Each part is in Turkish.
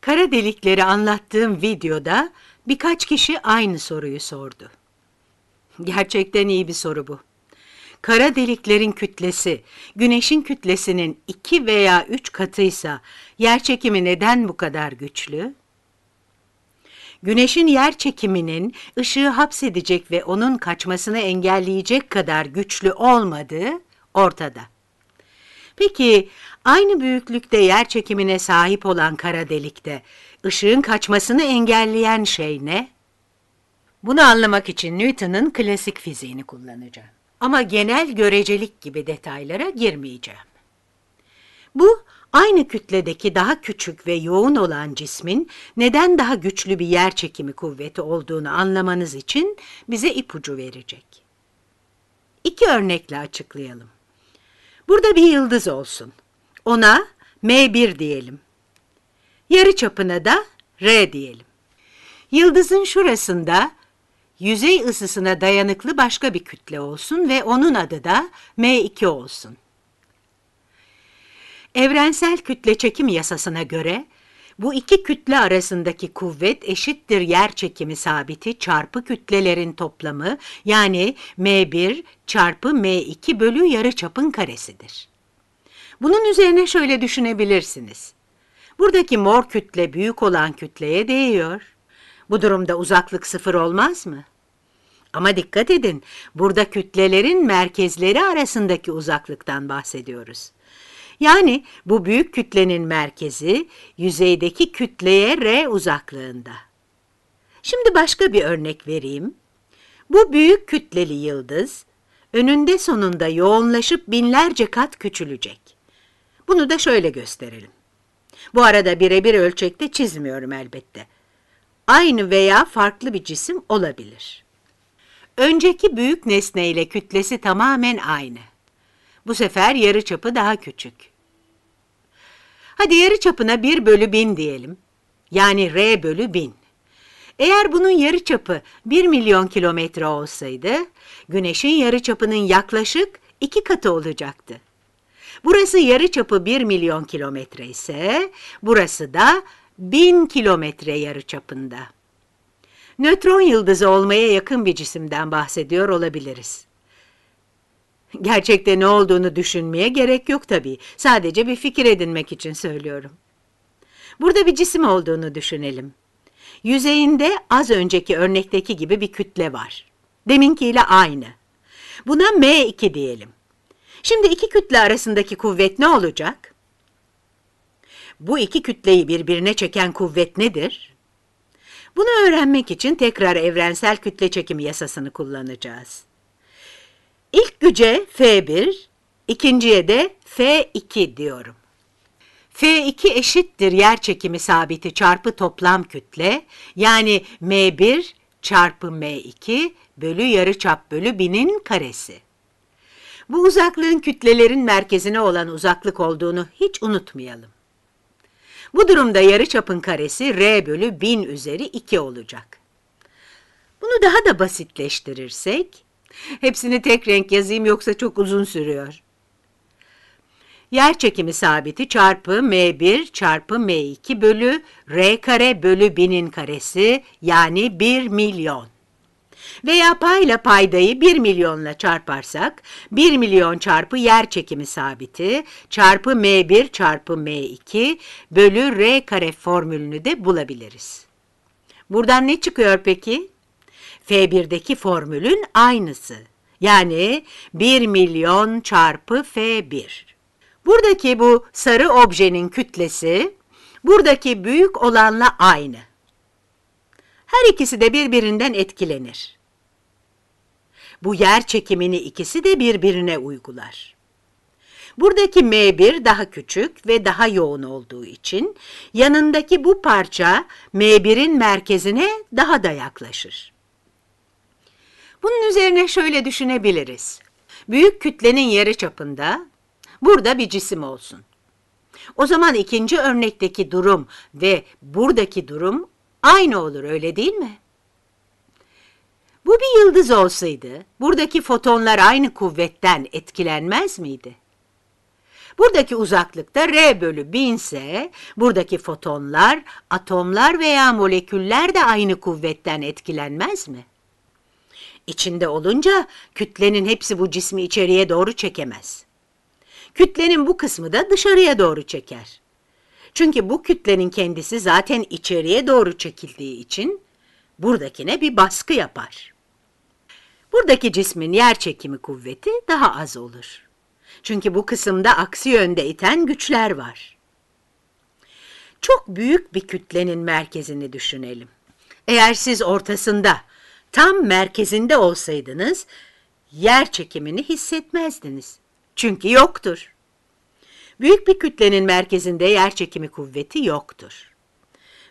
Kara delikleri anlattığım videoda birkaç kişi aynı soruyu sordu. Gerçekten iyi bir soru bu. Kara deliklerin kütlesi, güneşin kütlesinin iki veya üç katıysa yerçekimi neden bu kadar güçlü? Güneşin yer çekiminin ışığı hapsedecek ve onun kaçmasını engelleyecek kadar güçlü olmadığı ortada. Peki aynı büyüklükte yer çekimine sahip olan kara delikte ışığın kaçmasını engelleyen şey ne? Bunu anlamak için Newton'un klasik fiziğini kullanacağım. Ama genel görecelik gibi detaylara girmeyeceğim. Bu aynı kütledeki daha küçük ve yoğun olan cismin neden daha güçlü bir yer çekimi kuvveti olduğunu anlamanız için bize ipucu verecek. İki örnekle açıklayalım. Burada bir yıldız olsun. Ona M1 diyelim. Yarı çapına da R diyelim. Yıldızın şurasında yüzey ısısına dayanıklı başka bir kütle olsun ve onun adı da M2 olsun. Evrensel kütle çekim yasasına göre bu iki kütle arasındaki kuvvet eşittir yer çekimi sabiti çarpı kütlelerin toplamı yani M1 çarpı M2 bölü yarı çapın karesidir. Bunun üzerine şöyle düşünebilirsiniz. Buradaki mor kütle büyük olan kütleye değiyor. Bu durumda uzaklık sıfır olmaz mı? Ama dikkat edin, burada kütlelerin merkezleri arasındaki uzaklıktan bahsediyoruz. Yani bu büyük kütlenin merkezi yüzeydeki kütleye r uzaklığında. Şimdi başka bir örnek vereyim. Bu büyük kütleli yıldız önünde sonunda yoğunlaşıp binlerce kat küçülecek. Bunu da şöyle gösterelim. Bu arada birebir ölçekte çizmiyorum elbette. Aynı veya farklı bir cisim olabilir. Önceki büyük nesne ile kütlesi tamamen aynı. Bu sefer yarıçapı daha küçük. Hadi yarı çapına 1 bölü 1000 diyelim. Yani R bölü 1000. Eğer bunun yarı çapı 1 milyon kilometre olsaydı, güneşin yarı çapının yaklaşık iki katı olacaktı. Burası yarı çapı 1 milyon kilometre ise, burası da 1000 kilometre yarı çapında. Nötron yıldızı olmaya yakın bir cisimden bahsediyor olabiliriz. Gerçekte ne olduğunu düşünmeye gerek yok tabii. Sadece bir fikir edinmek için söylüyorum. Burada bir cisim olduğunu düşünelim. Yüzeyinde az önceki örnekteki gibi bir kütle var. Deminkiyle aynı. Buna M2 diyelim. Şimdi iki kütle arasındaki kuvvet ne olacak? Bu iki kütleyi birbirine çeken kuvvet nedir? Bunu öğrenmek için tekrar evrensel kütle çekimi yasasını kullanacağız. İlk güce F1, ikinciye de F2 diyorum. F2 eşittir yer çekimi sabiti çarpı toplam kütle yani M1 çarpı M2 bölü yarıçap bölü binin karesi. Bu uzaklığın kütlelerin merkezine olan uzaklık olduğunu hiç unutmayalım. Bu durumda yarıçapın karesi R bölü 1000 üzeri 2 olacak. Bunu daha da basitleştirirsek Hepsini tek renk yazayım yoksa çok uzun sürüyor. Yer çekimi sabiti çarpı m1 çarpı m2 bölü r kare bölü binin karesi yani 1 milyon. Veya payla paydayı 1 milyonla çarparsak 1 milyon çarpı yer çekimi sabiti çarpı m1 çarpı m2 bölü r kare formülünü de bulabiliriz. Buradan ne çıkıyor peki? F1'deki formülün aynısı. Yani 1 milyon çarpı F1. Buradaki bu sarı objenin kütlesi buradaki büyük olanla aynı. Her ikisi de birbirinden etkilenir. Bu yer çekimini ikisi de birbirine uygular. Buradaki M1 daha küçük ve daha yoğun olduğu için yanındaki bu parça M1'in merkezine daha da yaklaşır. Bunun üzerine şöyle düşünebiliriz. Büyük kütlenin yarı çapında burada bir cisim olsun. O zaman ikinci örnekteki durum ve buradaki durum aynı olur öyle değil mi? Bu bir yıldız olsaydı buradaki fotonlar aynı kuvvetten etkilenmez miydi? Buradaki uzaklıkta R bölü 1000 ise buradaki fotonlar, atomlar veya moleküller de aynı kuvvetten etkilenmez mi? İçinde olunca kütlenin hepsi bu cismi içeriye doğru çekemez. Kütlenin bu kısmı da dışarıya doğru çeker. Çünkü bu kütlenin kendisi zaten içeriye doğru çekildiği için buradakine bir baskı yapar. Buradaki cismin yer çekimi kuvveti daha az olur. Çünkü bu kısımda aksi yönde iten güçler var. Çok büyük bir kütlenin merkezini düşünelim. Eğer siz ortasında tam merkezinde olsaydınız yer çekimini hissetmezdiniz. Çünkü yoktur. Büyük bir kütlenin merkezinde yer çekimi kuvveti yoktur.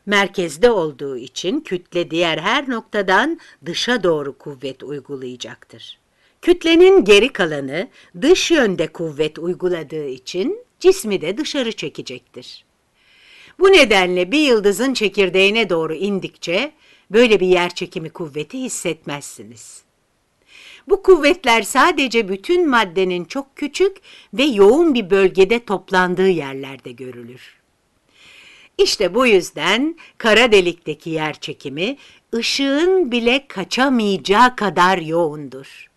Merkezde olduğu için kütle diğer her noktadan dışa doğru kuvvet uygulayacaktır. Kütlenin geri kalanı dış yönde kuvvet uyguladığı için cismi de dışarı çekecektir. Bu nedenle bir yıldızın çekirdeğine doğru indikçe böyle bir yer çekimi kuvveti hissetmezsiniz. Bu kuvvetler sadece bütün maddenin çok küçük ve yoğun bir bölgede toplandığı yerlerde görülür. İşte bu yüzden kara delikteki yer çekimi ışığın bile kaçamayacağı kadar yoğundur.